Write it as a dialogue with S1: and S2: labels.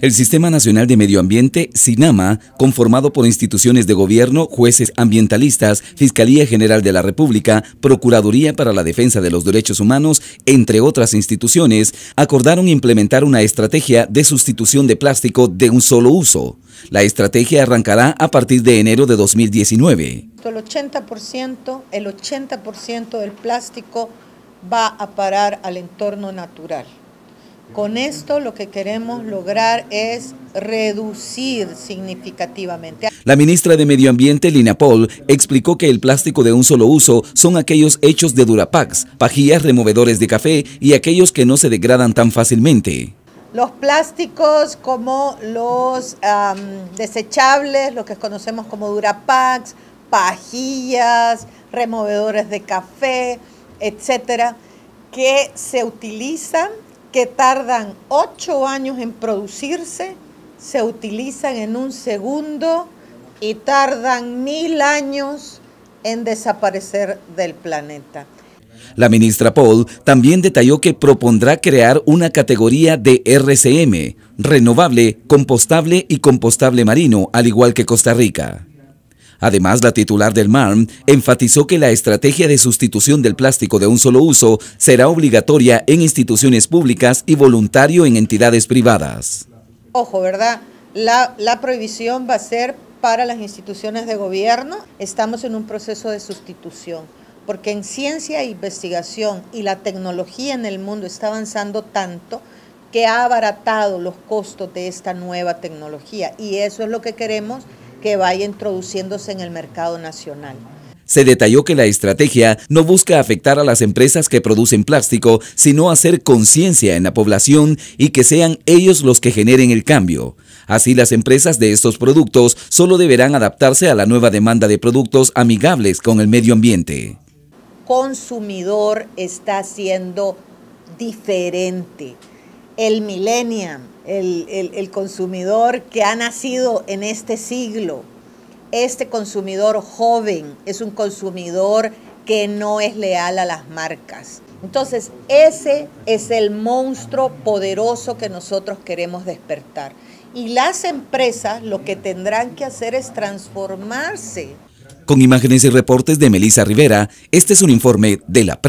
S1: El Sistema Nacional de Medio Ambiente, SINAMA, conformado por instituciones de gobierno, jueces ambientalistas, Fiscalía General de la República, Procuraduría para la Defensa de los Derechos Humanos, entre otras instituciones, acordaron implementar una estrategia de sustitución de plástico de un solo uso. La estrategia arrancará a partir de enero de 2019.
S2: El 80%, el 80 del plástico va a parar al entorno natural. Con esto lo que queremos lograr es reducir significativamente.
S1: La ministra de Medio Ambiente, Lina Paul, explicó que el plástico de un solo uso son aquellos hechos de Durapax, pajillas removedores de café y aquellos que no se degradan tan fácilmente.
S2: Los plásticos como los desechables, lo que conocemos como Durapax, pajillas, removedores de café, etcétera, que se utilizan que tardan ocho años en producirse se utilizan en un segundo y tardan mil años en desaparecer del planeta.
S1: La ministra Paul también detalló que propondrá crear una categoría de RCM, renovable, compostable y compostable marino, al igual que Costa Rica. Además, la titular del MARM enfatizó que la estrategia de sustitución del plástico de un solo uso será obligatoria en instituciones públicas y voluntario en entidades privadas.
S2: Ojo, ¿verdad? La, prohibición va a ser para las instituciones de gobierno. Estamos en un proceso de sustitución porque en ciencia e investigación y la tecnología en el mundo está avanzando tanto que ha abaratado los costos de esta nueva tecnología y eso es lo que queremos que vaya introduciéndose en el mercado nacional.
S1: Se detalló que la estrategia no busca afectar a las empresas que producen plástico, sino hacer conciencia en la población y que sean ellos los que generen el cambio. Así las empresas de estos productos solo deberán adaptarse a la nueva demanda de productos amigables con el medio ambiente.
S2: Consumidor está siendo diferente el millennium, el, consumidor que ha nacido en este siglo. Este consumidor joven es un consumidor que no es leal a las marcas. Entonces, ese es el monstruo poderoso que nosotros queremos despertar. Y las empresas lo que tendrán que hacer es transformarse.
S1: Con imágenes y reportes de Melissa Rivera, este es un informe de la